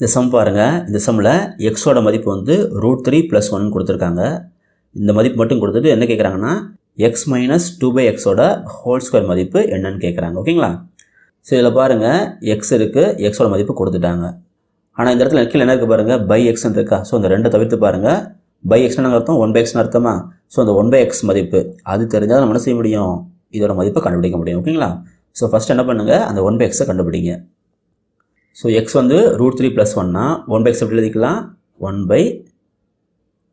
இந்த சம் பாருங்கள் இந்த சம்மில் எக்ஸோட மதிப்பு வந்து ரூட் த்ரீ ப்ளஸ் ஒன் கொடுத்துருக்காங்க இந்த மதிப்பு மட்டும் கொடுத்துட்டு என்ன கேட்குறாங்கன்னா எக்ஸ் மைனஸ் டூ பை எக்ஸோட ஹோல் ஸ்கொயர் மதிப்பு என்னன்னு கேட்குறாங்க ஓகேங்களா ஸோ இதில் பாருங்கள் எக்ஸ் இருக்குது எக்ஸோட மதிப்பு கொடுத்துட்டாங்க ஆனால் இந்த இடத்துல கீழே என்ன இருக்குது பாருங்கள் பை எக்ஸ்னு இருக்கா ஸோ இந்த ரெண்டை தவிர்த்து பாருங்கள் பை எக்ஸ்னு அர்த்தம் ஒன் பை எக்ஸ்னு அர்த்தமா ஸோ அந்த ஒன் பை எக்ஸ் மதிப்பு அது தெரிஞ்சால் நம்ம என்ன செய்ய முடியும் இதோட மதிப்பை கண்டுபிடிக்க முடியும் ஓகேங்களா ஸோ ஃபஸ்ட் என்ன பண்ணுங்கள் அந்த ஒன் பை எக்ஸை கண்டுபிடிங்க ஸோ எக்ஸ் வந்து ரூட் த்ரீ ப்ளஸ் ஒன்னா ஒன் பை எக்ஸ் எப்படி எழுதிக்கலாம் one by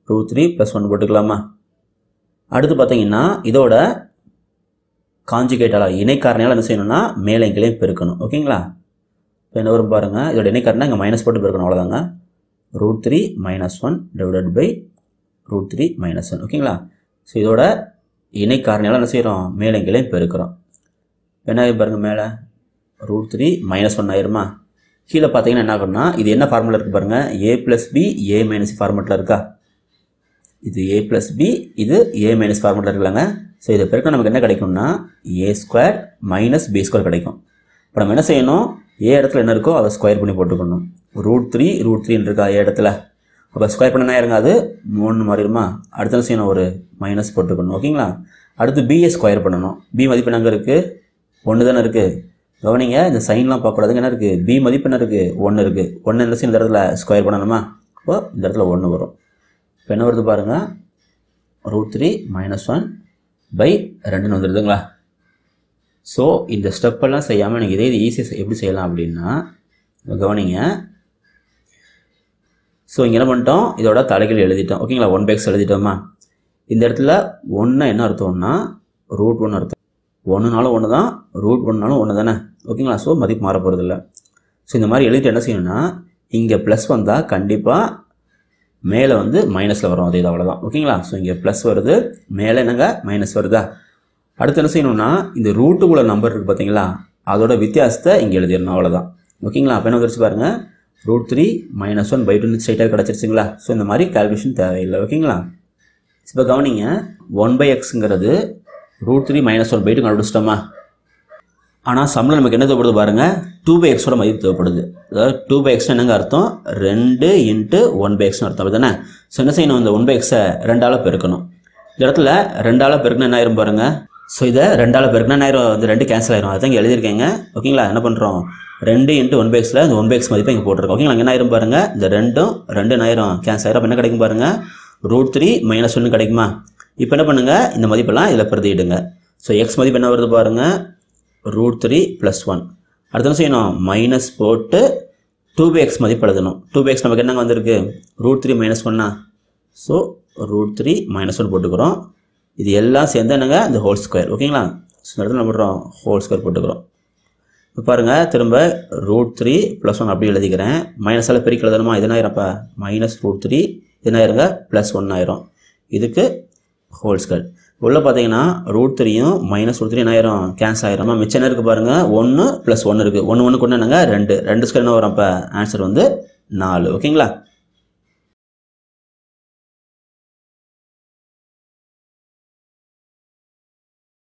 two three plus one போட்டுக்கலாமா அடுத்து பார்த்தீங்கன்னா இதோட காஞ்சிகேட்டால் இணைக்காரணையால் என்ன செய்யணும்னா மேலே பெருக்கணும் ஓகேங்களா இப்போ என்ன வரும் பாருங்கள் இதோட இணைக்காரனா இங்கே மைனஸ் போட்டு பெருக்கணும் அவ்வளோதாங்க root three minus one divided by root three minus one ஓகேங்களா ஸோ இதோட இணைக்காரணையால் என்ன செய்கிறோம் மேலே பெருக்கிறோம் என்ன பாருங்கள் மேலே ரூட் த்ரீ மைனஸ் ஒன் ஆயிருமா கீழே பார்த்தீங்கன்னா என்ன ஆகும்னா இது என்ன ஃபார்முலா இருக்குது பாருங்கள் A plus B A minus formula இருக்கா இது ஏ ப்ளஸ் பி இது ஏ மைனஸ் ஃபார்முலா இருக்கலாங்க ஸோ இதை பிறகு நமக்கு என்ன கிடைக்கும்னா A square minus B square கிடைக்கும் இப்போ நம்ம என்ன செய்யணும் ஏ இடத்துல என்ன இருக்கோ அதை ஸ்கொயர் பண்ணி போட்டுக்கணும் ரூட் த்ரீ ரூட் த்ரீன்னு இருக்கா ஏ இடத்துல அப்போ ஸ்கொயர் பண்ணனா இருங்க மூணு மாறிடுமா அடுத்த செய்யணும் ஒரு மைனஸ் போட்டுக்கணும் ஓகேங்களா அடுத்து பிஏ ஸ்கொயர் பண்ணணும் பி மதிப்பு நாங்கள் இருக்குது ஒன்று தானே இருக்குது கவனிங்க இந்த சைன்லாம் பார்க்கக்கூடாது என்ன இருக்குது பி மதிப்பு என்ன இருக்குது ஒன்று இருக்குது ஒன்று இருந்துச்சு இந்த இடத்துல ஸ்கொயர் பண்ணணுமா இப்போ இந்த இடத்துல ஒன்று வரும் இப்போ என்ன வருது பாருங்கள் root three minus one by ரெண்டுன்னு வந்துடுதுங்களா ஸோ இந்த ஸ்டெப்பெல்லாம் செய்யாமல் நீங்கள் இதே இது ஈஸியாக எப்படி செய்யலாம் அப்படின்னா கவனிங்க ஸோ இங்கே என்ன பண்ணிட்டோம் இதோட தலைகள் எழுதிட்டோம் ஓகேங்களா ஒன் பேக்ஸ் எழுதிட்டோமா இந்த இடத்துல ஒன்று என்ன அர்த்தம்னா ரூட் ஒன்று அர்த்தம் ஒன்றுனாலும் ஒன்று தான் ரூட் ஒன்றுனாலும் ஒன்று தானே ஓகேங்களா ஸோ மதிப்பு மாற போகிறதில்ல ஸோ இந்த மாதிரி எழுதிட்டு என்ன செய்யணும்னா இங்கே ப்ளஸ் வந்தால் கண்டிப்பாக மேலே வந்து மைனஸில் வரும் அதே இது அவ்வளோதான் ஓகேங்களா ஸோ இங்கே ப்ளஸ் வருது மேலே என்னங்க மைனஸ் வருதா அடுத்து என்ன செய்யணும்னா இந்த ரூட்டுக்குள்ள நம்பர் இருக்குது பார்த்தீங்களா அதோட வித்தியாசத்தை இங்கே எழுதிடணும் அவ்வளோதான் ஓகேங்களா அப்போ என்ன வந்துருச்சு பாருங்கள் root three minus one by two ஸ்ட்ரைட்டாக கிடச்சிருச்சுங்களா ஸோ இந்த மாதிரி கால்குலேஷன் தேவையில்லை ஓகேங்களா இப்போ கவனிங்க ஒன் பை எக்ஸுங்கிறது ரூட் த்ரீ மைனஸ் ஒன் போய்ட்டு கண்டுபிடிச்சிட்டோமா ஆனால் சம்மில் நமக்கு என்ன தேவைப்படுது பாருங்கள் டூ பை எக்ஸோட மதிப்பு தேவைப்படுது அதாவது டூ பை எக்ஸ் என்னங்க அர்த்தம் ரெண்டு இன்ட்டு ஒன் பை எக்ஸ்னு அர்த்தம் அப்படி தானே ஸோ என்ன செய்யணும் இந்த ஒன் பை எக்ஸை ரெண்டால் பெருக்கணும் இந்த இடத்துல ரெண்டால் பெருக்கணும் என்ன ஆயிரும் பாருங்கள் ஸோ இதை ரெண்டால் பெருக்கணும் என்ன ஆயிரும் ரெண்டு கேன்சல் ஆயிரும் அதுதான் இங்கே எழுதியிருக்கேங்க ஓகேங்களா என்ன பண்ணுறோம் ரெண்டு இன்ட்டு ஒன் பை எக்ஸில் இந்த ஒன் பை எக்ஸ் மதிப்பை இங்கே போட்டிருக்கோம் ஓகேங்களா என்ன ஆயிரும் பாருங்கள் இந்த ரெண்டும் ரெண்டு ஆயிரம் கேன்சல் ஆயிரும் அப்போ என்ன கிடைக்கும் பாருங்கள் ரூட் த்ரீ மைனஸ் ஒன்று கிடைக்குமா இப்போ என்ன பண்ணுங்கள் இந்த மதிப்பெல்லாம் இதில் பிரதியிடுங்க ஸோ எக்ஸ் மதிப்பு என்ன வருது பாருங்கள் ரூட் த்ரீ ப்ளஸ் ஒன் அடுத்த செய்யணும் மைனஸ் போட்டு டூ பை எக்ஸ் மதிப்பு எழுதணும் டூ பை எக்ஸ் நமக்கு என்னங்க வந்திருக்கு ரூட் த்ரீ மைனஸ் ஒன்னா so root three minus one போட்டுக்கிறோம் இது எல்லாம் சேர்ந்து என்னங்க இந்த ஹோல் ஸ்கொயர் ஓகேங்களா ஸோ இந்த இடத்துல நம்ம ஹோல் ஸ்கொயர் போட்டுக்கிறோம் இப்போ பாருங்கள் திரும்ப ரூட் த்ரீ ப்ளஸ் ஒன் அப்படி எழுதிக்கிறேன் மைனஸ் எல்லாம் பெருக்கி எழுதணுமா இதனாயிரம்ப்பா மைனஸ் ரூட் த்ரீ இதனாயிருங்க ப்ளஸ் ஒன் ஆயிரும் இதுக்கு ஹோல் ஸ்கொயர் உள்ளே பார்த்தீங்கன்னா ரூட் த்ரீயும் மைனஸ் ரூட் த்ரீ என்ன ஆயிரும் கேன்சல் ஆயிரும் மிச்சம் என்ன இருக்குது பாருங்கள் ஒன்று ப்ளஸ் ஒன்று இருக்குது ஒன்று ஒன்று கொண்டு என்னங்க ரெண்டு ரெண்டு ஸ்கொயர் என்ன வரும் அப்போ ஆன்சர் வந்து நாலு ஓகேங்களா